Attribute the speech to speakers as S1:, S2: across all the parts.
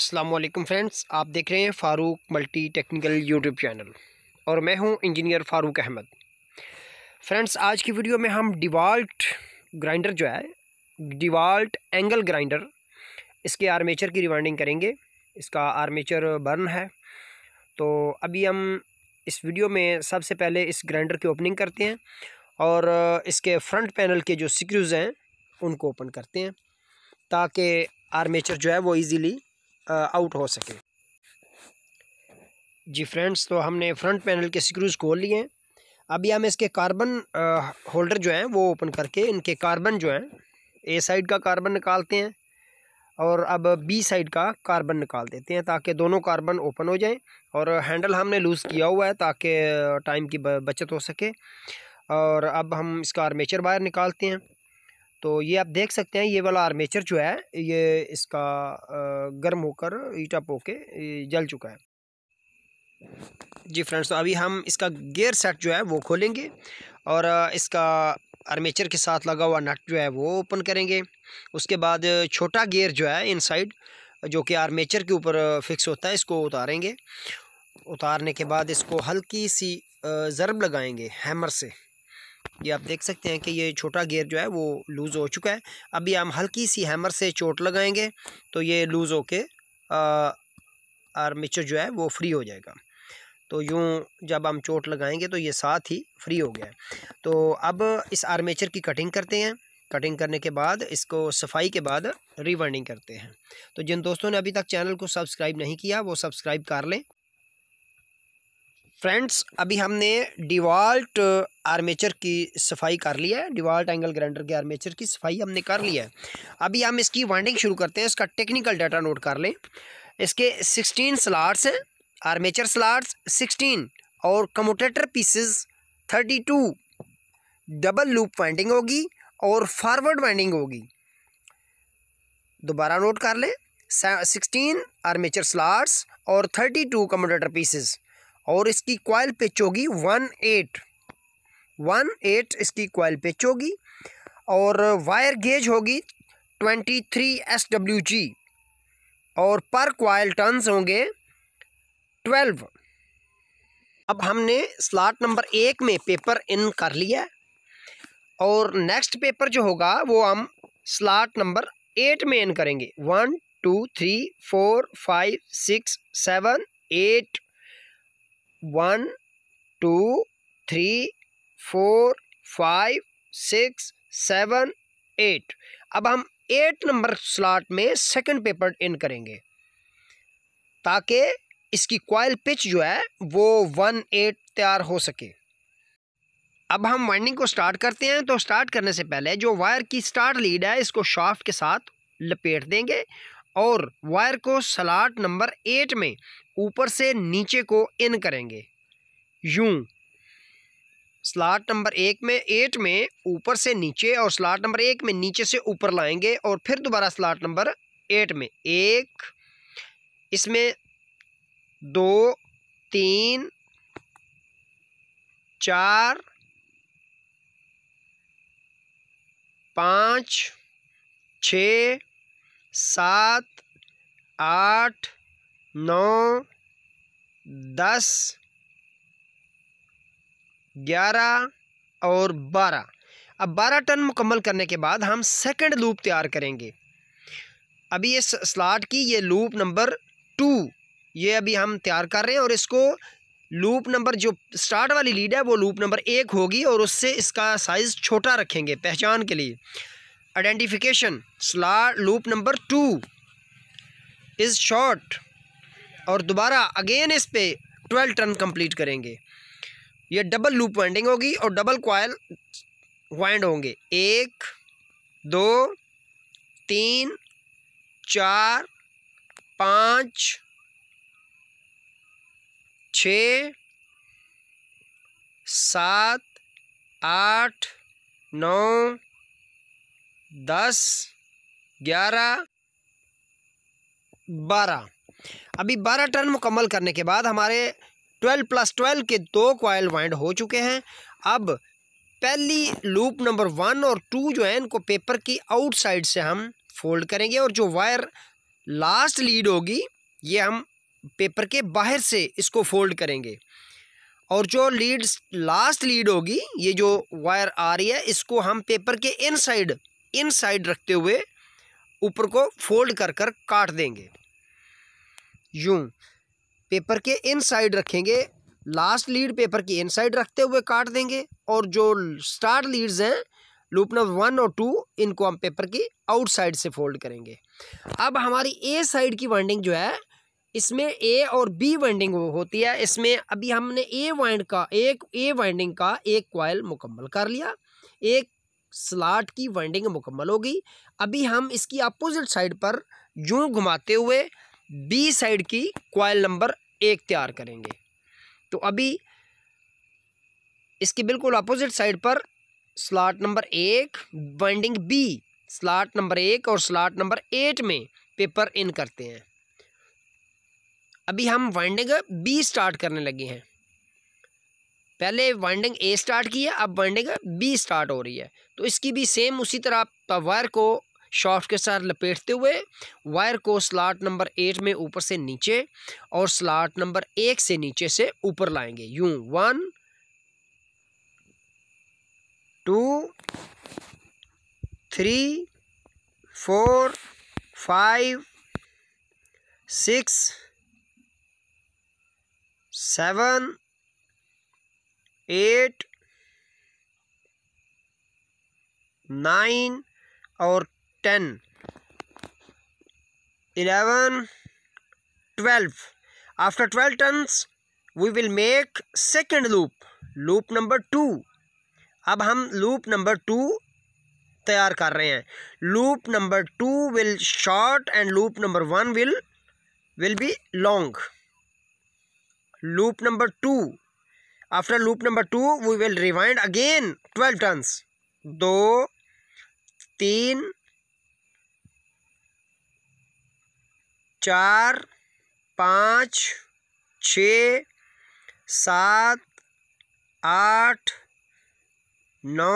S1: Aslam friends आप देख रहे हैं Farooq multi technical YouTube channel और मैं हूं इंजीनियर फ़ारूक अहमद फ्रेंड्स आज की वीडियो में हम डिवाल्ट ग्राइंडर जो है डिवाल्ट एंगल ग्राइंडर इसके आर्मेचर की रिवाइंडिंग करेंगे इसका आर्मेचर बर्न है तो अभी हम इस वीडियो में सबसे पहले इस ग्राइंडर की ओपनिंग करते हैं और इसके फ्रंट पैनल के जो सिक्रूज़ हैं उनको ओपन करते हैं ताकि आर्मेचर जो है वो इजीली आउट हो सके जी फ्रेंड्स तो हमने फ्रंट पैनल के स्क्रूज़ खोल लिए हैं अभी हम इसके कार्बन होल्डर जो हैं वो ओपन करके इनके कार्बन जो हैं ए साइड का कार्बन निकालते हैं और अब बी साइड का कार्बन निकाल देते हैं ताकि दोनों कार्बन ओपन हो जाएं और हैंडल हमने लूज़ किया हुआ है ताकि टाइम की बचत हो सके और अब हम इसका आर्मेचर वायर निकालते हैं तो ये आप देख सकते हैं ये वाला आर्मेचर जो है ये इसका गर्म होकर ईटा पो के जल चुका है जी फ्रेंड्स तो अभी हम इसका गेयर सेट जो है वो खोलेंगे और इसका आर्मेचर के साथ लगा हुआ नट जो है वो ओपन करेंगे उसके बाद छोटा गेयर जो है इनसाइड जो कि आर्मेचर के ऊपर फिक्स होता है इसको उतारेंगे उतारने के बाद इसको हल्की सी ज़रब लगाएंगे हैमर से ये आप देख सकते हैं कि ये छोटा गेयर जो है वो लूज़ हो चुका है अभी हम हल्की सी हैमर से चोट लगाएंगे तो ये लूज़ होके आर्मेचर जो है वो फ्री हो जाएगा तो यूँ जब हम चोट लगाएंगे तो ये साथ ही फ्री हो गया तो अब इस आर्मेचर की कटिंग करते हैं कटिंग करने के बाद इसको सफाई के बाद रिवर्निंग करते हैं तो जिन दोस्तों ने अभी तक चैनल को सब्सक्राइब नहीं किया वो सब्सक्राइब कर लें फ्रेंड्स अभी हमने डिवाल्ट आर्मेचर की सफाई कर ली है डिवाल्ट एंगल ग्राइंडर के आर्मेचर की सफाई हमने कर ली है अभी हम इसकी वाइंडिंग शुरू करते हैं इसका टेक्निकल डाटा नोट कर लें इसके सिक्सटीन स्लाट्स हैं आर्मेचर स्लाट्स सिक्सटीन और commutator pieces thirty two double loop winding होगी और फॉरवर्ड वाइंडिंग होगी दोबारा नोट कर लें सिक्सटीन आर्मेचर स्लाट्स और थर्टी टू कमोटेटर पीसेस और इसकी क्वाइल पिच होगी वन एट वन एट इसकी क्वाइल पिच होगी और वायर गेज होगी twenty three S W G और पर क्वाइल टर्नस होंगे ट्वेल्व अब हमने स्लाट नंबर एक में पेपर इन कर लिया और नेक्स्ट पेपर जो होगा वो हम स्लाट नंबर एट में इन करेंगे one two three four five six seven eight one two three four five six seven eight अब हम एट नंबर स्लॉट में सेकंड पेपर इन करेंगे ताकि इसकी क्वाइल पिच जो है वो वन एट तैयार हो सके अब हम वाइंडिंग को स्टार्ट करते हैं तो स्टार्ट करने से पहले जो वायर की स्टार्ट लीड है इसको शाफ्ट के साथ लपेट देंगे और वायर को सलाट नंबर एट में ऊपर से नीचे को इन करेंगे यूं स्लाट नंबर एक में एट में ऊपर से नीचे और स्लाट नंबर एक में नीचे से ऊपर लाएंगे और फिर दोबारा स्लाट नंबर एट में एक इसमें दो तीन चार पाँच छ सात आठ नौ दस ग्यारह और बारह अब बारह टर्न मुकम्मल करने के बाद हम सेकंड लूप तैयार करेंगे अभी ये स्लाट की ये लूप नंबर टू ये अभी हम तैयार कर रहे हैं और इसको लूप नंबर जो स्टार्ट वाली लीड है वो लूप नंबर एक होगी और उससे इसका साइज़ छोटा रखेंगे पहचान के लिए आइडेंटिफिकेशन स्ला loop number two is short और दोबारा अगेन इस पर ट्वेल्व टर्न कंप्लीट करेंगे ये डबल लूप वाइंडिंग होगी और डबल क्वाइल वाइंड होंगे एक दो तीन चार पाँच छ सात आठ नौ दस ग्यारह बारह अभी बारह टर्न मुकम्मल करने के बाद हमारे ट्वेल्व प्लस ट्वेल्व के दो क्वाइल वाइंड हो चुके हैं अब पहली लूप नंबर वन और टू जो है इनको पेपर की आउटसाइड से हम फोल्ड करेंगे और जो वायर लास्ट लीड होगी ये हम पेपर के बाहर से इसको फोल्ड करेंगे और जो लीड लास्ट लीड होगी ये जो वायर आ रही है इसको हम पेपर के इनसाइड इन साइड रखते हुए ऊपर को फोल्ड कर कर काट देंगे यूं पेपर के इन साइड रखेंगे लास्ट लीड पेपर की इन साइड रखते हुए काट देंगे और जो स्टार लीड्स हैं लूप नंबर वन और टू इनको हम पेपर की आउटसाइड से फोल्ड करेंगे अब हमारी ए साइड की वाइंडिंग जो है इसमें ए और बी वाइंडिंग होती है इसमें अभी हमने ए वाइंड का एक ए वाइंडिंग का एक क्वाइल मुकम्मल कर लिया एक स्लाट की वाइंडिंग मुकम्मल होगी अभी हम इसकी अपोजिट साइड पर यूँ घुमाते हुए बी साइड की कॉयल नंबर एक तैयार करेंगे तो अभी इसकी बिल्कुल अपोजिट साइड पर स्लाट नंबर एक वाइंडिंग बी स्लाट नंबर एक और स्लाट नंबर एट में पेपर इन करते हैं अभी हम वाइंडिंग बी स्टार्ट करने लगे हैं पहले बाइंडिंग ए स्टार्ट की है अब बाइंडिंग बी स्टार्ट हो रही है तो इसकी भी सेम उसी तरह आप वायर को शॉफ्ट के साथ लपेटते हुए वायर को स्लाट नंबर एट में ऊपर से नीचे और स्लाट नंबर एक से नीचे से ऊपर लाएंगे यूं one two three four five six seven eight nine और ten eleven twelve after twelve turns we will make second loop loop number two अब हम लूप नंबर टू तैयार कर रहे हैं loop number two will short and loop number one will will be long loop number two after loop number two we will rewind again twelve turns दो तीन चार पाँच छ सात आठ नौ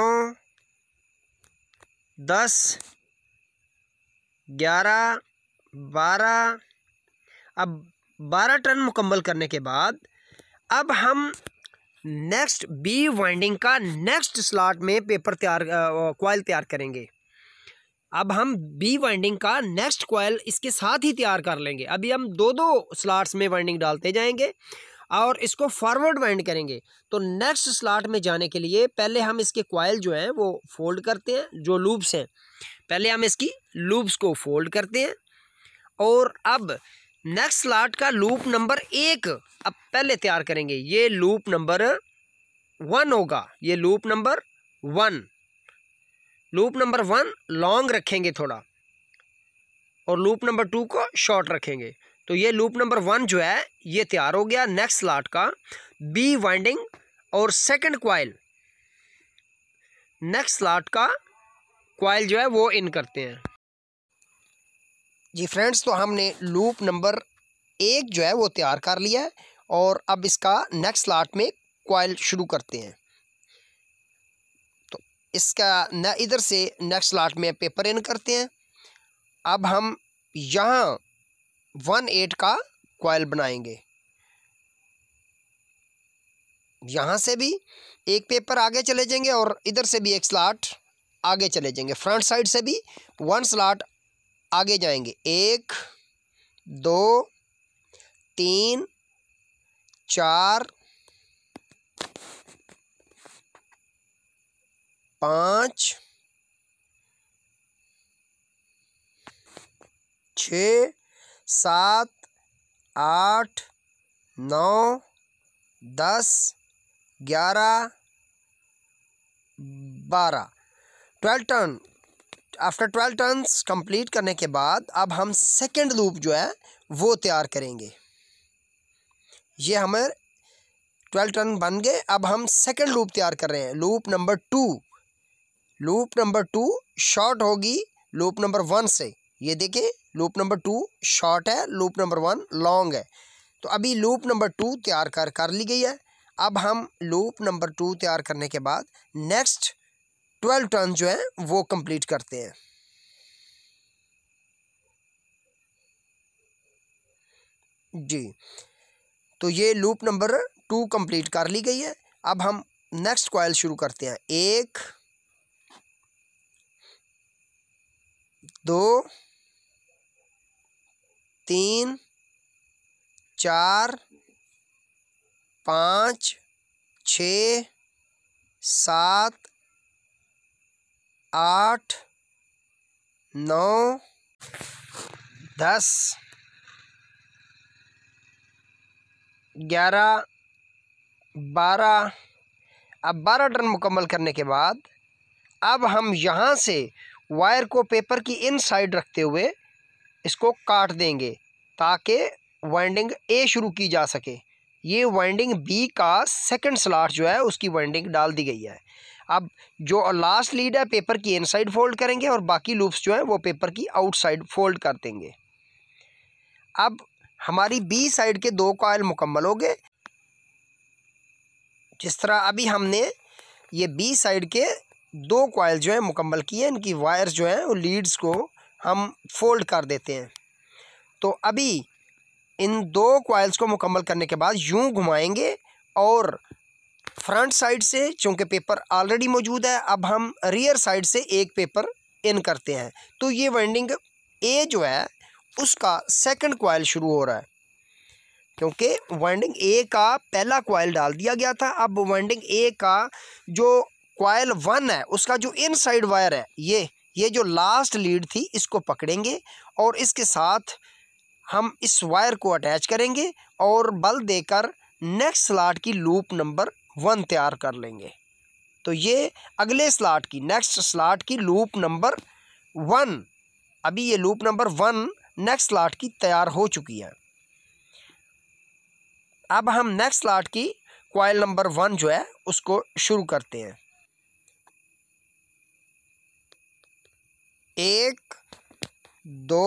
S1: दस ग्यारह बारह अब बारह टर्न मुकम्मल करने के बाद अब हम नेक्स्ट बी वाइंडिंग का नेक्स्ट स्लॉट में पेपर तैयार कॉयल तैयार करेंगे अब हम बी वाइंडिंग का नेक्स्ट कॉयल इसके साथ ही तैयार कर लेंगे अभी हम दो दो स्लॉट्स में वाइंडिंग डालते जाएंगे और इसको फॉरवर्ड वाइंड करेंगे तो नेक्स्ट स्लॉट में जाने के लिए पहले हम इसके कॉयल जो हैं वो फोल्ड करते हैं जो लूप्स हैं पहले हम इसकी लूप्स को फोल्ड करते हैं और अब नेक्स्ट लाट का लूप नंबर एक अब पहले तैयार करेंगे ये लूप नंबर वन होगा ये loop number one loop number one long रखेंगे थोड़ा और लूप नंबर टू को शॉर्ट रखेंगे तो ये लूप नंबर वन जो है ये तैयार हो गया नेक्स्ट स्लाट का बी वाइंडिंग और सेकंड क्वाइल नेक्स्ट स्लाट का क्वाइल जो है वो इन करते हैं जी फ्रेंड्स तो हमने लूप नंबर एक जो है वो तैयार कर लिया है और अब इसका नेक्स्ट लाट में कॉयल शुरू करते हैं तो इसका न इधर से नेक्स्ट लाट में पेपर इन करते हैं अब हम यहाँ वन एट का कॉयल बनाएंगे यहाँ से भी एक पेपर आगे चले जाएंगे और इधर से भी एक स्लाट आगे चले जाएंगे फ्रंट साइड से भी वन स्लाट आगे जाएंगे एक दो तीन चार पाँच छ सात आठ नौ दस ग्यारह बारह twelve turn after twelve turns complete करने के बाद अब हम सेकंड लूप जो है वो तैयार करेंगे ये हमें ट्वेल्व टर्न बन गए अब हम सेकंड लूप तैयार कर रहे हैं loop number two loop number two short होगी लूप नंबर वन से ये देखें लूप नंबर टू शॉर्ट है लूप नंबर वन लॉन्ग है तो अभी लूप नंबर टू तैयार कर कर ली गई है अब हम लूप नंबर टू तैयार करने के बाद नेक्स्ट ट्वेल्व टर्न जो है वो कंप्लीट करते हैं जी तो ये लूप नंबर टू कंप्लीट कर ली गई है अब हम नेक्स्ट कॉयल शुरू करते हैं एक दो तीन चार पाँच छ सात आठ नौ दस ग्यारह बारह अब बारह टर्न मुकम्मल करने के बाद अब हम यहाँ से वायर को पेपर की इन साइड रखते हुए इसको काट देंगे ताकि वाइंडिंग ए शुरू की जा सके ये वाइंडिंग बी का सेकंड स्लाट जो है उसकी वाइंडिंग डाल दी गई है अब जो लास्ट लीड है पेपर की इन साइड फोल्ड करेंगे और बाकी लूप्स जो हैं वो पेपर की आउटसाइड फोल्ड कर देंगे अब हमारी बी साइड के दो कॉयल मुकम्मल हो गए जिस तरह अभी हमने ये बी साइड के दो कॉयल जो हैं मुकम्मल किए इनकी वायर्स जो हैं वो लीड्स को हम फोल्ड कर देते हैं तो अभी इन दो कॉयल्स को मुकम्मल करने के बाद यूं घुमाएंगे और फ्रंट साइड से चूँकि पेपर ऑलरेडी मौजूद है अब हम रियर साइड से एक पेपर इन करते हैं तो ये वाइंडिंग ए जो है उसका सेकंड कॉयल शुरू हो रहा है क्योंकि वाइंडिंग ए का पहला कॉयल डाल दिया गया था अब वाइंडिंग ए का जो कॉयल वन है उसका जो इन साइड वायर है ये ये जो लास्ट लीड थी इसको पकड़ेंगे और इसके साथ हम इस वायर को अटैच करेंगे और बल देकर नेक्स्ट स्लाट की लूप नंबर वन तैयार कर लेंगे तो ये अगले स्लाट की नेक्स्ट स्लाट की लूप नंबर वन अभी ये loop number one next slot की तैयार हो चुकी है अब हम नेक्स्ट स्लाट की क्वाइल नंबर वन जो है उसको शुरू करते हैं एक दो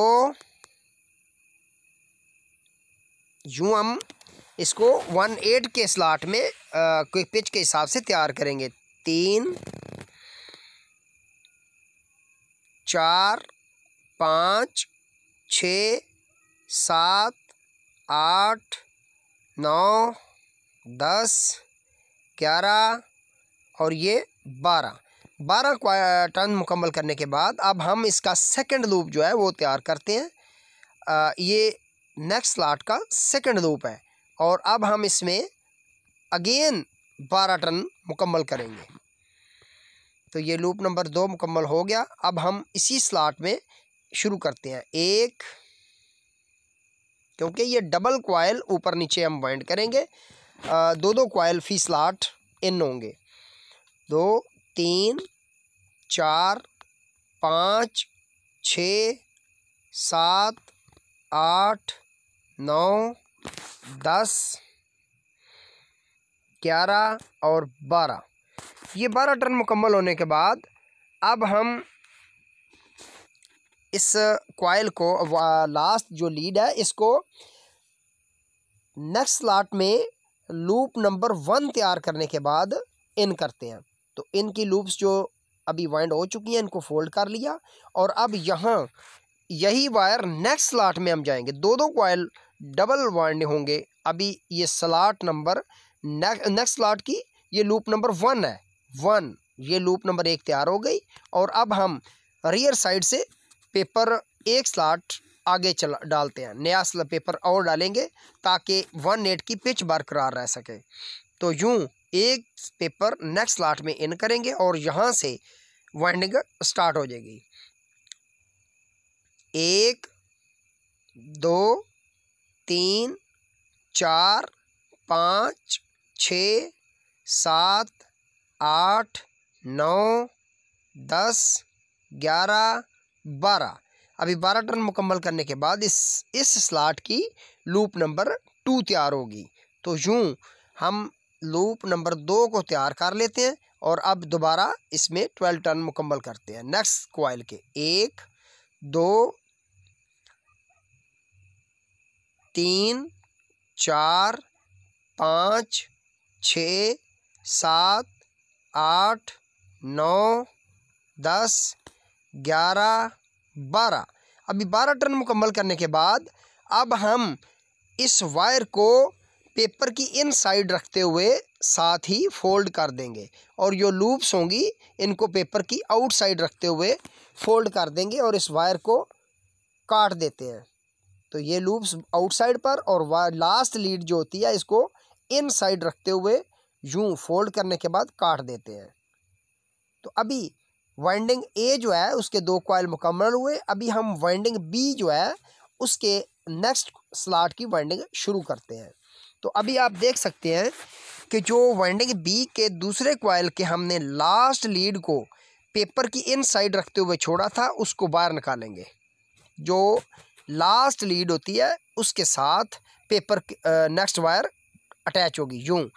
S1: यूं हम इसको वन एट के स्लाट में क्विक पिच के हिसाब से तैयार करेंगे तीन चार पाँच छ सात आठ नौ दस ग्यारह और ये बारह बारह टर्न मुकम्मल करने के बाद अब हम इसका सेकंड लूप जो है वो तैयार करते हैं आ, ये नेक्स्ट स्लाट का सेकंड लूप है और अब हम इसमें अगेन बारह टन मुकम्मल करेंगे तो ये लूप नंबर दो मुकम्मल हो गया अब हम इसी स्लाट में शुरू करते हैं एक क्योंकि ये डबल क्वाइल ऊपर नीचे हम बाइंड करेंगे आ, दो दो क्वाइल फी स्लाट इन होंगे दो तीन चार पाँच छ सात आठ नौ दस ग्यारह और बारह ये बारह टर्न मुकम्मल होने के बाद अब हम इस क्वाइल को लास्ट जो लीड है इसको नेक्स्ट लाट में लूप नंबर वन तैयार करने के बाद इन करते हैं तो इनकी लूप्स जो अभी वाइंड हो चुकी हैं इनको फोल्ड कर लिया और अब यहाँ यही वायर नेक्स्ट लाट में हम जाएंगे दो दो क्वाइल डबल वाइंड होंगे अभी ये slot number next next slot की ये लूप नंबर वन है वन ये लूप नंबर एक तैयार हो गई और अब हम रियर साइड से पेपर एक स्लाट आगे चला डालते हैं नया पेपर और डालेंगे ताकि वन एट की पिच बरकरार रह सके तो यूँ एक पेपर नेक्स्ट स्लाट में इन करेंगे और यहाँ से वाइंडिंग स्टार्ट हो जाएगी एक दो तीन चार पाँच छ सात आठ नौ दस ग्यारह बारह अभी बारह टर्न मुकम्मल करने के बाद इस इस स्लाट की लूप नंबर टू तैयार होगी तो यूँ हम लूप नंबर दो को तैयार कर लेते हैं और अब दोबारा इसमें ट्वेल्व टर्न मुकम्मल करते हैं नेक्स्ट क्वाइल के एक दो तीन चार पाँच छ सात आठ नौ दस ग्यारह बारह अभी बारह टर्न मुकम्मल करने के बाद अब हम इस वायर को पेपर की इन साइड रखते हुए साथ ही फोल्ड कर देंगे और जो लूप्स होंगी इनको पेपर की आउट साइड रखते हुए फोल्ड कर देंगे और इस वायर को काट देते हैं तो ये लूप्स आउटसाइड पर और लास्ट लीड जो होती है इसको इन साइड रखते हुए यूँ फोल्ड करने के बाद काट देते हैं तो अभी वाइंडिंग ए जो है उसके दो कॉयल मुकम्मल हुए अभी हम वाइंडिंग बी जो है उसके नेक्स्ट स्लाट की वाइंडिंग शुरू करते हैं तो अभी आप देख सकते हैं कि जो वाइंडिंग बी के दूसरे कॉयल के हमने लास्ट लीड को पेपर की इन साइड रखते हुए छोड़ा था उसको बाहर निकालेंगे जो लास्ट लीड होती है उसके साथ पेपर नेक्स्ट वायर अटैच होगी यूँ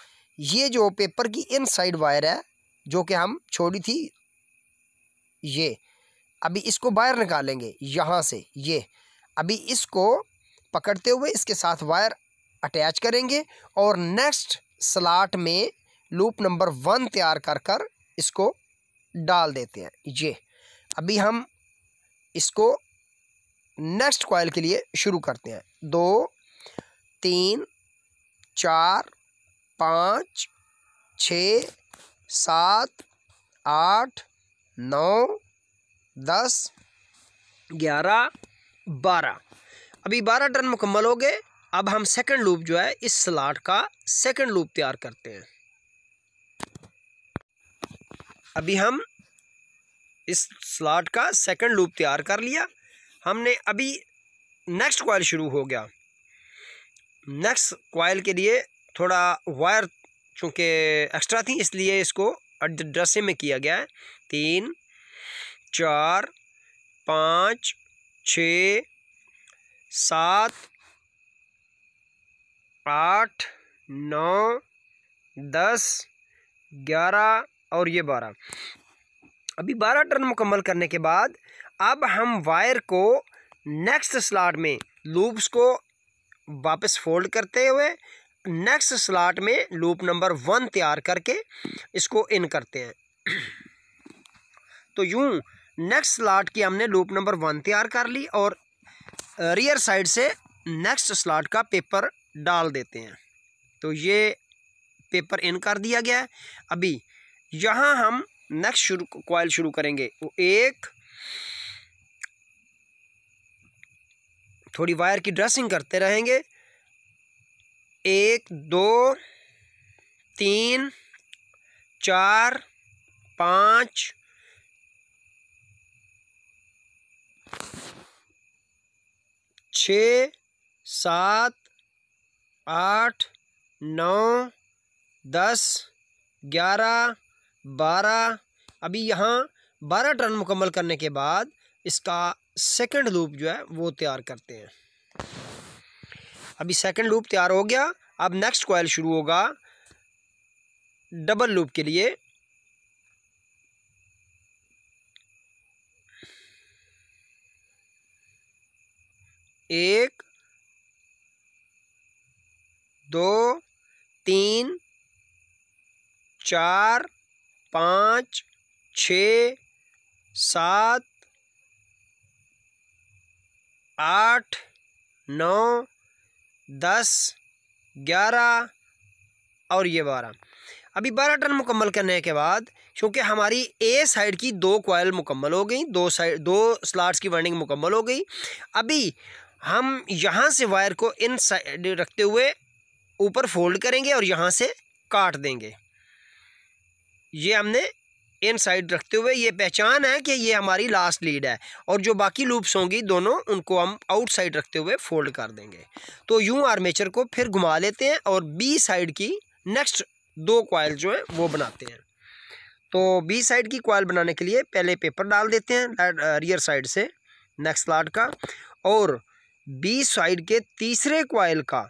S1: ये जो पेपर की इनसाइड वायर है जो कि हम छोड़ी थी ये अभी इसको बाहर निकालेंगे यहाँ से ये अभी इसको पकड़ते हुए इसके साथ वायर अटैच करेंगे और नेक्स्ट स्लाट में लूप नंबर वन तैयार कर कर इसको डाल देते हैं ये अभी हम इसको नेक्स्ट कॉयल के लिए शुरू करते हैं दो तीन चार पाँच छ सात आठ नौ दस ग्यारह बारह अभी बारह टर्न मुकम्मल हो गए अब हम सेकंड लूप जो है इस स्लाट का सेकंड लूप तैयार करते हैं अभी हम इस स्लाट का सेकंड लूप तैयार कर लिया हमने अभी नेक्स्ट कॉयल शुरू हो गया नेक्स्ट कॉयल के लिए थोड़ा वायर चूँकि एक्स्ट्रा थी इसलिए इसको ड्रेसिंग में किया गया है तीन चार पाँच छ सात आठ नौ दस ग्यारह और ये बारह अभी बारह टर्न मुकम्मल करने के बाद अब हम वायर को नेक्स्ट स्लाट में लूप्स को वापस फोल्ड करते हुए नेक्स्ट स्लाट में लूप नंबर वन तैयार करके इसको इन करते हैं तो यूँ नेक्स्ट स्लाट की हमने लूप नंबर वन तैयार कर ली और रियर साइड से नेक्स्ट स्लाट का पेपर डाल देते हैं तो ये पेपर इन कर दिया गया है अभी यहाँ हम नेक्स्ट शुरू कॉयल शुरू करेंगे वो तो एक थोड़ी वायर की ड्रेसिंग करते रहेंगे एक दो तीन चार पाँच छ सात आठ नौ दस ग्यारह बारह अभी यहाँ बारह टर्न मुकम्मल करने के बाद इसका सेकंड लूप जो है वो तैयार करते हैं अभी सेकंड लूप तैयार हो गया अब नेक्स्ट कॉयल शुरू होगा डबल लूप के लिए एक दो तीन चार पाँच छ सात आठ नौ दस ग्यारह और ये बारह अभी बारह टर्न मुकम्मल करने के बाद क्योंकि हमारी ए साइड की दो क्वाइल मुकम्मल हो गई दो साइड दो स्लाट्स की वाइंडिंग मुकम्मल हो गई अभी हम यहाँ से वायर को इन साइड रखते हुए ऊपर फोल्ड करेंगे और यहाँ से काट देंगे ये हमने इन साइड रखते हुए ये पहचान है कि ये हमारी लास्ट लीड है और जो बाकी लूप्स होंगी दोनों उनको हम आउट साइड रखते हुए फोल्ड कर देंगे तो यूँ आर्मेचर को फिर घुमा लेते हैं और बी साइड की नेक्स्ट दो कॉयल जो हैं वो बनाते हैं तो बी साइड की कॉयल बनाने के लिए पहले पेपर डाल देते हैं रियर साइड uh, से नेक्स्ट लाट का और बी साइड के तीसरे कॉयल का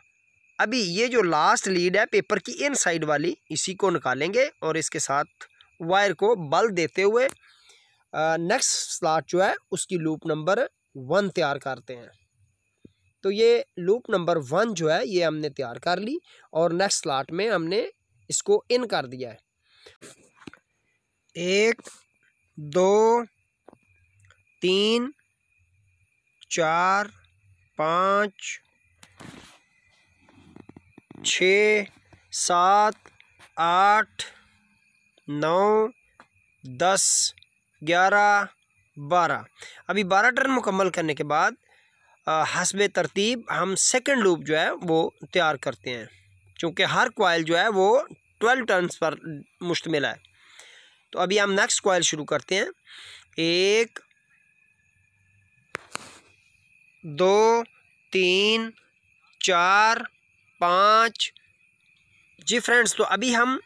S1: अभी ये जो लास्ट लीड है पेपर की इन साइड वाली इसी को निकालेंगे और इसके साथ वायर को बल देते हुए नेक्स्ट स्लाट जो है उसकी लूप नंबर वन तैयार करते हैं तो ये लूप नंबर वन जो है ये हमने तैयार कर ली और नेक्स्ट स्लाट में हमने इसको इन कर दिया है एक दो तीन चार पाँच छ सात आठ नौ दस ग्यारह बारह अभी बारह टर्न मुकम्मल करने के बाद हसब तरतीब हम सेकंड लूप जो है वो तैयार करते हैं क्योंकि हर कोयल जो है वो ट्वेल्व टर्न्स पर मुश्तमिल है तो अभी हम नेक्स्ट कोयल शुरू करते हैं एक दो तीन चार पाँच जी फ्रेंड्स तो अभी हम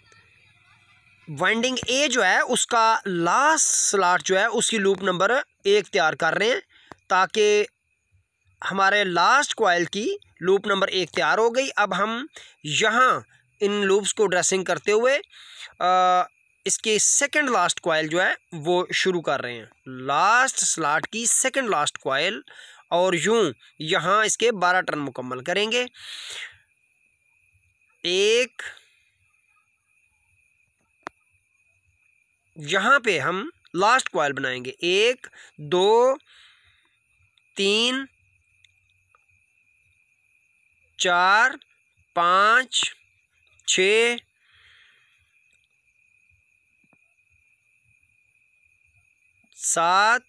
S1: वाइंडिंग ए जो है उसका लास्ट स्लाट जो है उसकी लूप नंबर एक तैयार कर रहे हैं ताकि हमारे लास्ट कोयल की लूप नंबर एक तैयार हो गई अब हम यहाँ इन लूप्स को ड्रेसिंग करते हुए आ, इसके सेकंड लास्ट कोयल जो है वो शुरू कर रहे हैं लास्ट स्लाट की सेकंड लास्ट कोयल और यूं यहाँ इसके बारह टर्न मुकम्मल करेंगे एक यहाँ पे हम लास्ट कॉयल बनाएंगे एक दो तीन चार पाँच छ सात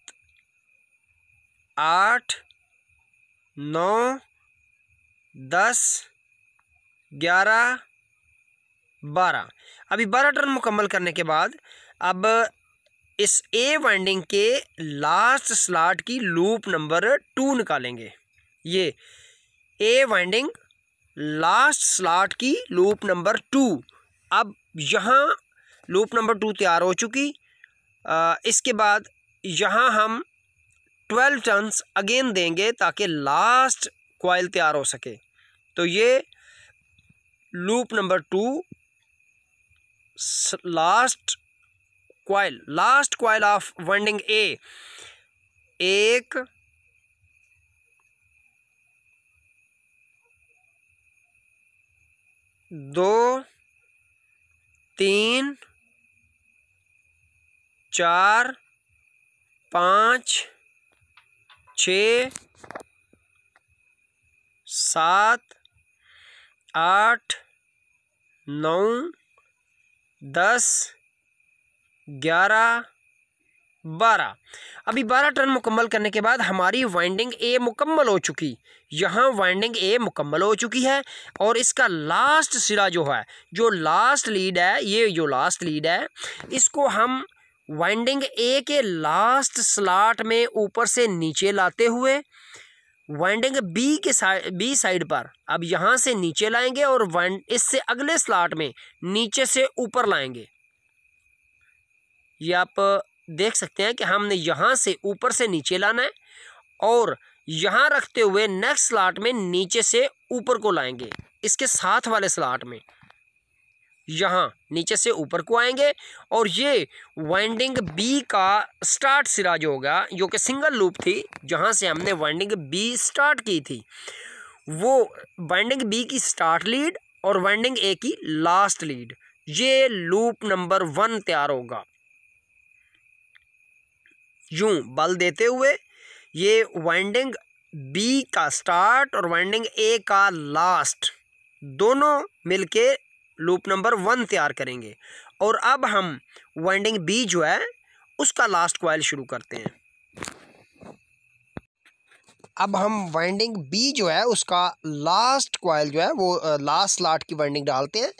S1: आठ नौ दस ग्यारह बारह अभी बारह टर्न मुकम्मल करने के बाद अब इस ए वाइंडिंग के लास्ट स्लाट की लूप नंबर टू निकालेंगे ये ए वाइंडिंग लास्ट स्लाट की लूप नंबर टू अब यहाँ लूप नंबर टू तैयार हो चुकी आ, इसके बाद यहाँ हम ट्वेल्व टर्न्स अगेन देंगे ताकि लास्ट क्वाइल तैयार हो सके तो ये loop number two last coil last coil of winding A एक दो तीन चार पाँच छ सात आठ नौ दस ग्यारह बारह अभी बारह टर्न मुकम्मल करने के बाद हमारी वाइंडिंग ए मुकम्मल हो चुकी यहाँ वाइंडिंग ए मुकम्मल हो चुकी है और इसका लास्ट सिरा जो है जो लास्ट लीड है ये जो लास्ट लीड है इसको हम वाइंडिंग ए के लास्ट स्लाट में ऊपर से नीचे लाते हुए वाइंडिंग बी के साइड बी साइड पर अब यहाँ से नीचे लाएंगे और वाइंड इससे अगले स्लाट में नीचे से ऊपर लाएंगे ये आप देख सकते हैं कि हमने यहाँ से ऊपर से नीचे लाना है और यहाँ रखते हुए नेक्स्ट स्लाट में नीचे से ऊपर को लाएंगे इसके साथ वाले स्लाट में यहाँ नीचे से ऊपर को आएंगे और ये वाइंडिंग बी का स्टार्ट सिरा जो होगा जो कि सिंगल लूप थी जहाँ से हमने वाइंडिंग बी स्टार्ट की थी वो वाइंडिंग बी की स्टार्ट लीड और वाइंडिंग ए की लास्ट लीड ये लूप नंबर वन तैयार होगा यूं बल देते हुए ये वाइंडिंग बी का स्टार्ट और वाइंडिंग ए का लास्ट दोनों मिलके लूप नंबर वन तैयार करेंगे और अब हम वाइंडिंग बी जो है उसका लास्ट कॉयल शुरू करते हैं अब हम वाइंडिंग बी जो है उसका लास्ट कॉयल जो है वो लास्ट स्लाट की वाइंडिंग डालते हैं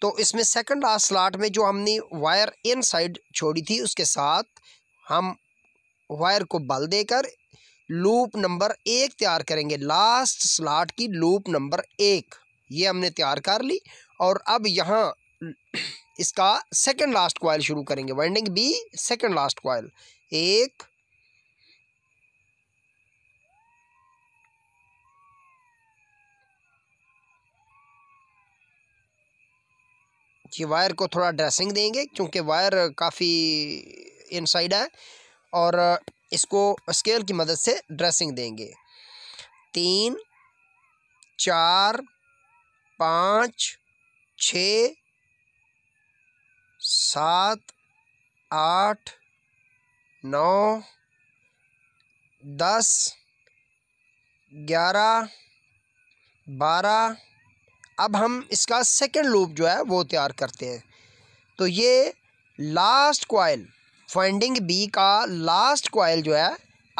S1: तो इसमें सेकंड लास्ट स्लाट में जो हमने वायर इन साइड छोड़ी थी उसके साथ हम वायर को बल देकर लूप नंबर एक तैयार करेंगे लास्ट स्लाट की लूप नंबर एक ये हमने तैयार कर ली और अब यहाँ इसका सेकंड लास्ट कॉयल शुरू करेंगे winding B second last coil एक ये वायर को थोड़ा ड्रेसिंग देंगे क्योंकि वायर काफ़ी इनसाइड है और इसको स्केल की मदद से ड्रेसिंग देंगे तीन चार पाँच छ सात आठ नौ दस ग्यारह बारह अब हम इसका सेकंड लूप जो है वो तैयार करते हैं तो ये लास्ट क्वाइल फाइंडिंग बी का लास्ट क्वाइल जो है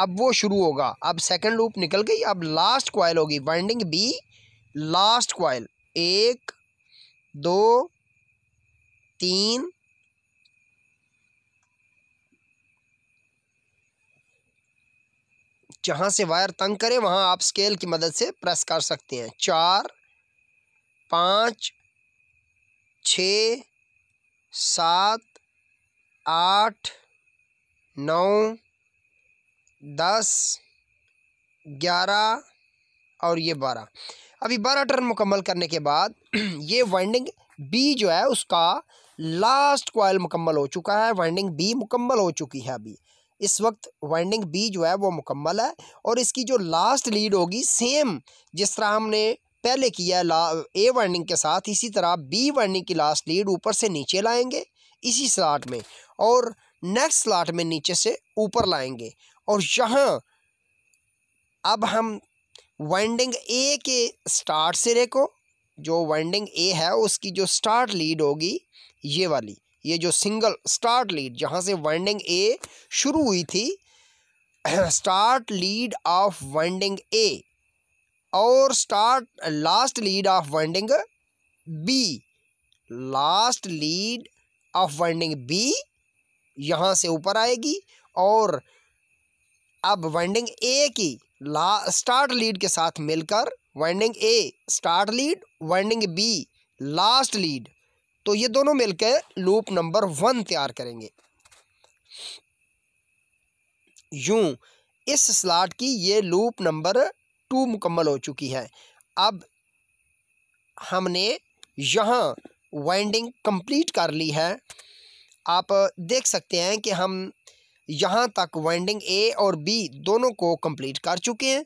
S1: अब वो शुरू होगा अब सेकंड लूप निकल गई अब लास्ट क्वाइल होगी वाइंडिंग बी लास्ट क्वाइल एक दो तीन जहाँ से वायर तंग करें वहाँ आप स्केल की मदद से प्रेस कर सकते हैं चार पाँच छ सात आठ नौ दस ग्यारह और ये बारह अभी बारह टर्न मुकम्मल करने के बाद ये वाइंडिंग बी जो है उसका लास्ट कॉयल मुकम्मल हो चुका है वाइंडिंग बी मुकम्मल हो चुकी है अभी इस वक्त वाइंडिंग बी जो है वो मुकम्मल है और इसकी जो लास्ट लीड होगी सेम जिस तरह हमने पहले किया ला ए वाइंडिंग के साथ इसी तरह बी वाइंडिंग की लास्ट लीड ऊपर से नीचे लाएंगे इसी स्लाट में और नेक्स्ट स्लॉट में नीचे से ऊपर लाएंगे और यहाँ अब हम वाइंडिंग ए के स्टार्ट सिरे को जो वाइंडिंग ए है उसकी जो स्टार्ट लीड होगी ये वाली ये जो सिंगल स्टार्ट लीड जहाँ से वाइंडिंग ए शुरू हुई थी start lead of winding A और start last lead of winding B last lead of winding B यहाँ से ऊपर आएगी और अब वाइंडिंग ए की ला स्टार्ट लीड के साथ मिलकर winding A start lead winding B last lead तो ये दोनों मिलकर लूप नंबर वन तैयार करेंगे यूं इस स्लाट की ये लूप नंबर टू मुकम्मल हो चुकी है अब हमने यहाँ वाइंडिंग कंप्लीट कर ली है आप देख सकते हैं कि हम यहाँ तक वाइंडिंग ए और बी दोनों को कंप्लीट कर चुके हैं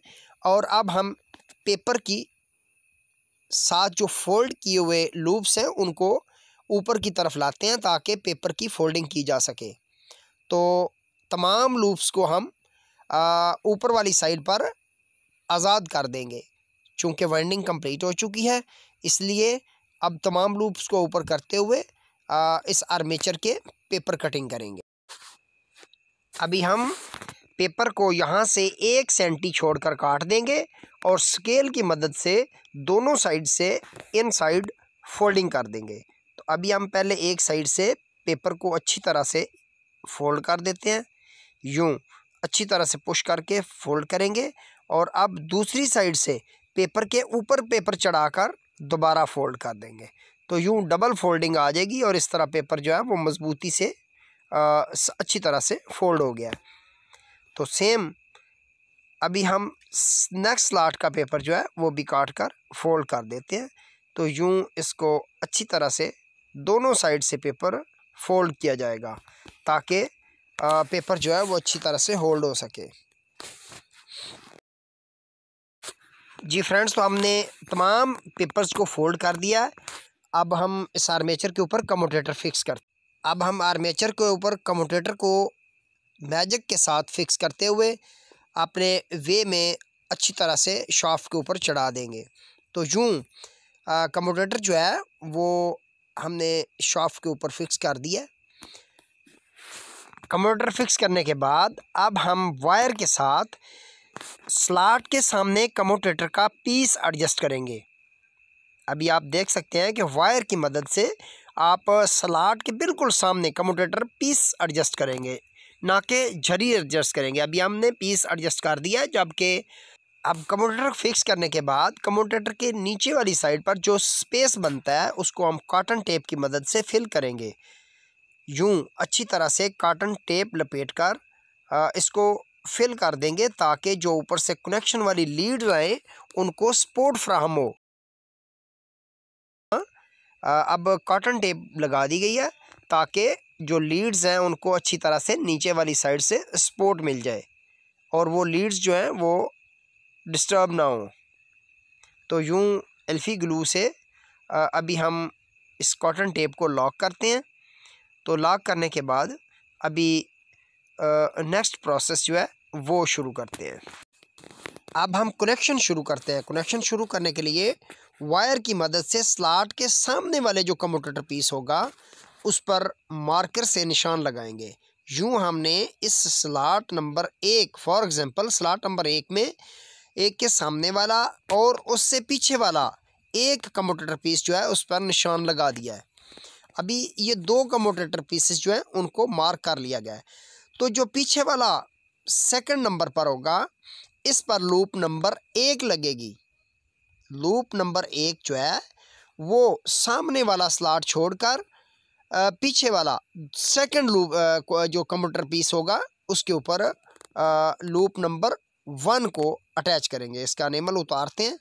S1: और अब हम पेपर की साथ जो फोल्ड किए हुए लूप्स हैं उनको ऊपर की तरफ लाते हैं ताकि पेपर की फोल्डिंग की जा सके तो तमाम लूप्स को हम ऊपर वाली साइड पर आज़ाद कर देंगे चूँकि वाइंडिंग कंप्लीट हो चुकी है इसलिए अब तमाम लूप्स को ऊपर करते हुए इस आर्मेचर के पेपर कटिंग करेंगे अभी हम पेपर को यहाँ से एक सेंटी छोड़कर काट देंगे और स्केल की मदद से दोनों साइड से इन साइड फोल्डिंग कर देंगे तो अभी हम पहले एक साइड से पेपर को अच्छी तरह से फोल्ड कर देते हैं यूँ अच्छी तरह से पुश करके फोल्ड करेंगे और अब दूसरी साइड से पेपर के ऊपर पेपर चढ़ाकर दोबारा फोल्ड कर देंगे तो यूँ डबल फोल्डिंग आ जाएगी और इस तरह पेपर जो है वो मज़बूती से आ, अच्छी तरह से फोल्ड हो गया तो सेम अभी हम नेक्स्ट लाट का पेपर जो है वो भी काट कर फोल्ड कर देते हैं तो यूँ इसको अच्छी तरह से दोनों साइड से पेपर फोल्ड किया जाएगा ताकि पेपर जो है वो अच्छी तरह से होल्ड हो सके जी फ्रेंड्स तो हमने तमाम पेपर्स को फोल्ड कर दिया है अब हम इस आर्मेचर के ऊपर कमोटेटर फिक्स कर अब हम आर्मेचर के ऊपर कमोटेटर को मैजिक के साथ फिक्स करते हुए अपने वे में अच्छी तरह से शाफ्ट के ऊपर चढ़ा देंगे तो यूँ कमोटेटर जो है वो हमने शाफ्ट के ऊपर फिक्स कर दिया कमोटर फिक्स करने के बाद अब हम वायर के साथ स्लाट के सामने कमोटेटर का पीस एडजस्ट करेंगे अभी आप देख सकते हैं कि वायर की मदद से आप सलाड के बिल्कुल सामने कम्यूटेटर पीस एडजस्ट करेंगे ना कि झरी एडजस्ट करेंगे अभी हमने पीस एडजस्ट कर दिया है जबकि अब कम्यूटेटर फिक्स करने के बाद कम्यूटेटर के नीचे वाली साइड पर जो स्पेस बनता है उसको हम काटन टेप की मदद से फिल करेंगे यूँ अच्छी तरह से काटन टेप लपेट कर इसको फिल कर देंगे ताकि जो ऊपर से कनेक्शन वाली लीड आए उनको सपोर्ट फ्राहम हो अब कॉटन टेप लगा दी गई है ताकि जो लीड्स हैं उनको अच्छी तरह से नीचे वाली साइड से सपोर्ट मिल जाए और वो लीड्स जो हैं वो डिस्टर्ब ना हो तो यूँ एल्फ़ी ग्लू से अभी हम इस कॉटन टेप को लॉक करते हैं तो लॉक करने के बाद अभी नेक्स्ट प्रोसेस जो है वो शुरू करते हैं अब हम कनेक्शन शुरू करते हैं कनेक्शन शुरू करने के लिए वायर की मदद से स्लाट के सामने वाले जो कम्यूटेटर पीस होगा उस पर मार्कर से निशान लगाएंगे यूँ हमने इस स्लाट नंबर एक फॉर एग्ज़ाम्पल स्लाट नंबर एक में एक के सामने वाला और उससे पीछे वाला एक कम्यूटेटर पीस जो है उस पर निशान लगा दिया है अभी ये दो कम्यूटेटर पीसेस जो हैं उनको मार्क कर लिया गया है तो जो पीछे वाला सेकंड नंबर पर होगा इस पर लूप नंबर एक लगेगी लूप नंबर एक जो है वो सामने वाला स्लाट छोड़कर पीछे वाला सेकंड लूप जो कंप्यूटर पीस होगा उसके ऊपर लूप नंबर वन को अटैच करेंगे इसका अनेमल उतारते हैं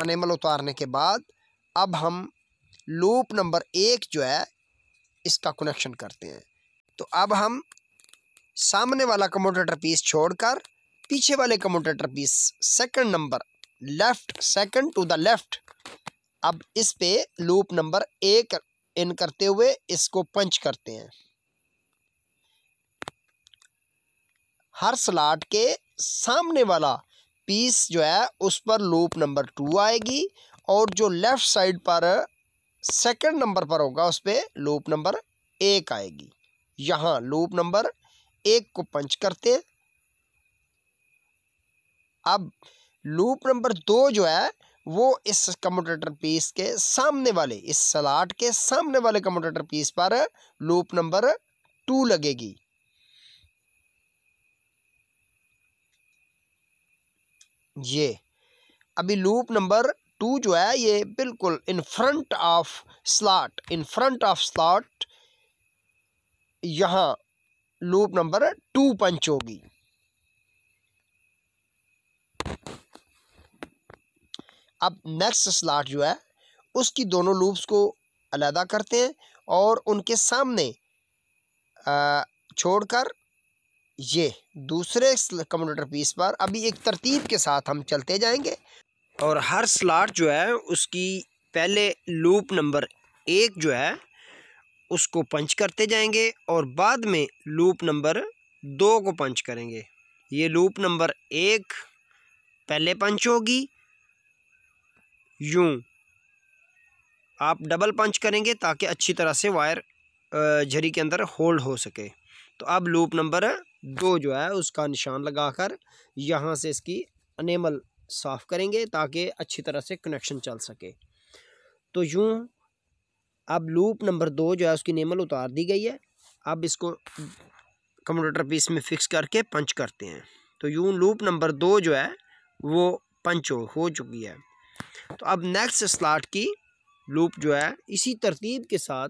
S1: अनेमल उतारने के बाद अब हम लूप नंबर एक जो है इसका कनेक्शन करते हैं तो अब हम सामने वाला कम्यूटेटर पीस छोड़कर पीछे वाले commutator piece second number left second to the left अब इस पे लूप नंबर एक इन करते हुए इसको पंच करते हैं हर स्लाट के सामने वाला पीस जो है उस पर लूप नंबर टू आएगी और जो लेफ़्ट साइड पर सेकंड नंबर पर होगा उस पर लूप नंबर एक आएगी यहां लूप नंबर एक को पंच करते अब लूप नंबर दो जो है वो इस कम्यूटेटर पीस के सामने वाले इस सलाट के सामने वाले कम्यूटेटर पीस पर लूप नंबर टू लगेगी ये अभी लूप नंबर टू जो है ये बिल्कुल in front of slot in front of slot यहाँ लूप नंबर टू पंच होगी अब नेक्स्ट स्लाट जो है उसकी दोनों लूप्स को अलहदा करते हैं और उनके सामने छोड़कर ये दूसरे कंप्यूटर पीस पर अभी एक तरतीब के साथ हम चलते जाएंगे और हर स्लाट जो है उसकी पहले लूप नंबर एक जो है उसको पंच करते जाएंगे और बाद में लूप नंबर दो को पंच करेंगे ये लूप नंबर एक पहले पंच होगी यूं आप डबल पंच करेंगे ताकि अच्छी तरह से वायर झरी के अंदर होल्ड हो सके तो अब लूप नंबर दो जो है उसका निशान लगाकर यहाँ से इसकी अनेमल साफ़ करेंगे ताकि अच्छी तरह से कनेक्शन चल सके तो यूँ अब लूप नंबर दो जो है उसकी नेमल उतार दी गई है अब इसको कंप्यूटर पीस में फिक्स करके पंच करते हैं तो यूँ लूप नंबर दो जो है वो पंच हो, हो चुकी है तो अब नेक्स्ट स्लाट की लूप जो है इसी तरतीब के साथ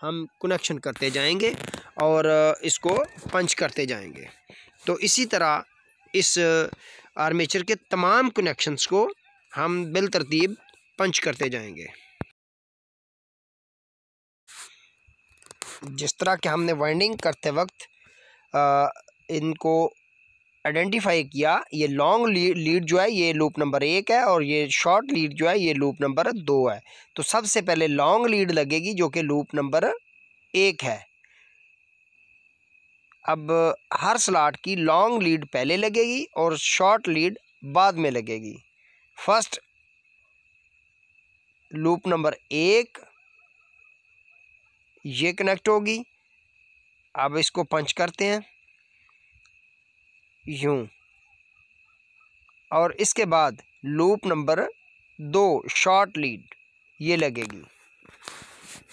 S1: हम कनेक्शन करते जाएंगे और इसको पंच करते जाएंगे तो इसी तरह इस आर्मेचर के तमाम कनेक्शंस को हम बिल तरतीब पंच करते जाएंगे जिस तरह के हमने वाइंडिंग करते वक्त आ, इनको आइडेंटिफाई किया ये लॉन्ग लीड जो है ये लूप नंबर एक है और ये शॉर्ट लीड जो है ये लूप नंबर दो है तो सबसे पहले लॉन्ग लीड लगेगी जो कि लूप नंबर एक है अब हर स्लाट की लॉन्ग लीड पहले लगेगी और शॉर्ट लीड बाद में लगेगी फर्स्ट लूप नंबर एक ये कनेक्ट होगी अब इसको पंच करते हैं यूं और इसके बाद लूप नंबर दो शॉर्ट लीड ये लगेगी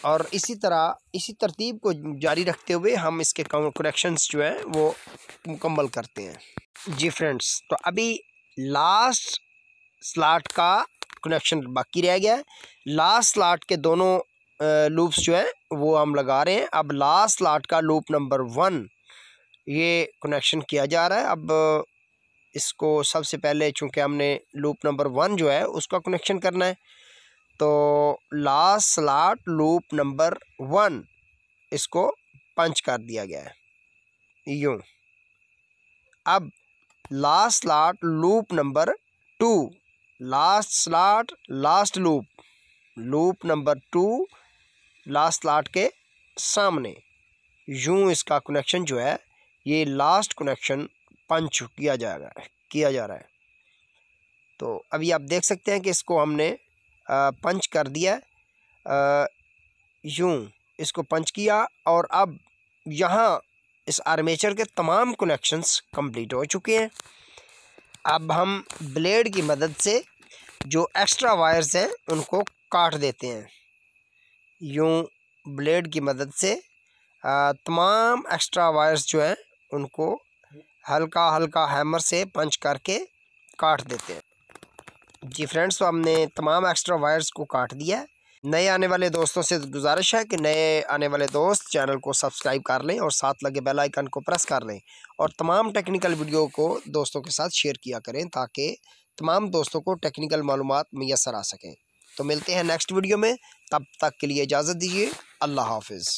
S1: और इसी तरह इसी तरतीब को जारी रखते हुए हम इसके कनेक्शंस जो हैं वो मुकम्मल करते हैं जी फ्रेंड्स तो अभी लास्ट स्लाट का कनेक्शन बाकी रह गया है लास्ट स्लाट के दोनों लूप्स जो हैं वो हम लगा रहे हैं अब लास्ट स्लाट का लूप नंबर वन ये कनेक्शन किया जा रहा है अब इसको सबसे पहले चूँकि हमने लूप नंबर वन जो है उसका कनेक्शन करना है तो last slot loop number one इसको पंच कर दिया गया है यूँ अब last slot loop number two last slot last loop loop number two last slot के सामने यूँ इसका कनेक्शन जो है ये लास्ट कनेक्शन पंच किया जा रहा है किया जा रहा है तो अभी आप देख सकते हैं कि इसको हमने पंच कर दिया यूँ इसको पंच किया और अब यहाँ इस आर्मेचर के तमाम कनेक्शंस कंप्लीट हो चुके हैं अब हम ब्लेड की मदद से जो एक्स्ट्रा वायर्स हैं उनको काट देते हैं यूँ ब्लेड की मदद से तमाम एक्स्ट्रा वायर्स जो हैं उनको हल्का हल्का हैमर से पंच करके काट देते हैं जी फ्रेंड्स तो हमने तमाम एक्स्ट्रा वायर्स को काट दिया है नए आने वाले दोस्तों से गुजारिश है कि नए आने वाले दोस्त चैनल को सब्सक्राइब कर लें और साथ लगे बेल आइकन को प्रेस कर लें और तमाम टेक्निकल वीडियो को दोस्तों के साथ शेयर किया करें ताकि तमाम दोस्तों को टेक्निकल मालूम मैसर आ सकें तो मिलते हैं नेक्स्ट वीडियो में तब तक के लिए इजाज़त दीजिए अल्लाह हाफिज़